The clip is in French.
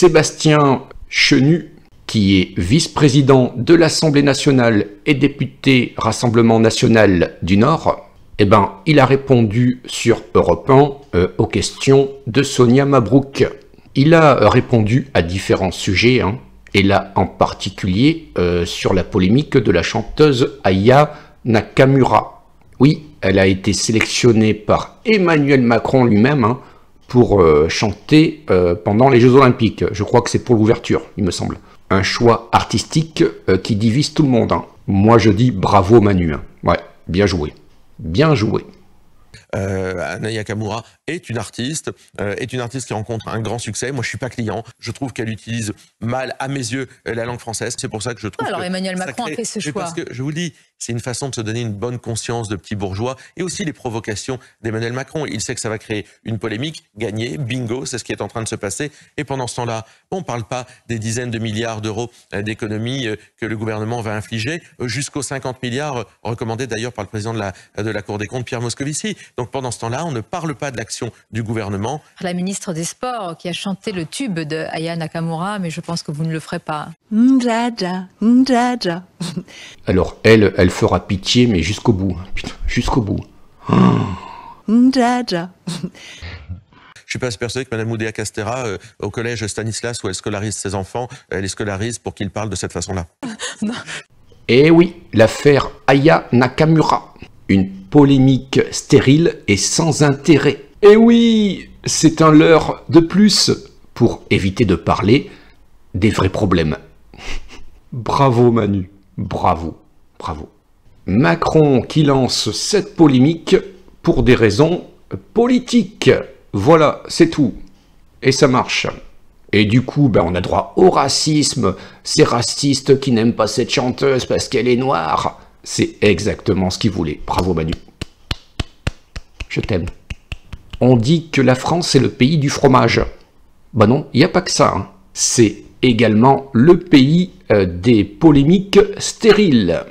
Sébastien Chenu, qui est vice-président de l'Assemblée nationale et député Rassemblement national du Nord, eh ben, il a répondu sur Europe 1 euh, aux questions de Sonia Mabrouk. Il a répondu à différents sujets, hein, et là en particulier euh, sur la polémique de la chanteuse Aya Nakamura. Oui, elle a été sélectionnée par Emmanuel Macron lui-même hein, pour euh, chanter euh, pendant les Jeux Olympiques. Je crois que c'est pour l'ouverture, il me semble. Un choix artistique euh, qui divise tout le monde. Hein. Moi, je dis bravo Manu. Hein. Ouais, bien joué. Bien joué. Anna euh, Yakamura est une artiste, euh, est une artiste qui rencontre un grand succès. Moi, je suis pas client. Je trouve qu'elle utilise mal, à mes yeux, la langue française. C'est pour ça que je trouve. Bah alors, Emmanuel Macron a fait ce choix. Parce que je vous dis, c'est une façon de se donner une bonne conscience de petits bourgeois et aussi les provocations d'Emmanuel Macron. Il sait que ça va créer une polémique, gagner, bingo, c'est ce qui est en train de se passer. Et pendant ce temps-là, on ne parle pas des dizaines de milliards d'euros euh, d'économies que le gouvernement va infliger, jusqu'aux 50 milliards recommandés d'ailleurs par le président de la, de la Cour des comptes, Pierre Moscovici. Donc pendant ce temps-là, on ne parle pas de l'action du gouvernement. La ministre des Sports qui a chanté le tube de Aya Nakamura, mais je pense que vous ne le ferez pas. Alors elle, elle fera pitié, mais jusqu'au bout. jusqu'au bout. Je suis pas persuadé que Madame Oudéa Castera, euh, au collège Stanislas où elle scolarise ses enfants, elle les scolarise pour qu'ils parlent de cette façon-là. Eh oui, l'affaire Aya Nakamura. Une polémique stérile et sans intérêt. Et eh oui, c'est un leurre de plus pour éviter de parler des vrais problèmes. bravo Manu, bravo, bravo. Macron qui lance cette polémique pour des raisons politiques. Voilà, c'est tout. Et ça marche. Et du coup, ben, on a droit au racisme, ces racistes qui n'aiment pas cette chanteuse parce qu'elle est noire. C'est exactement ce qu'il voulait. Bravo Manu. Je t'aime. On dit que la France est le pays du fromage. Bah non, il n'y a pas que ça. Hein. C'est également le pays euh, des polémiques stériles.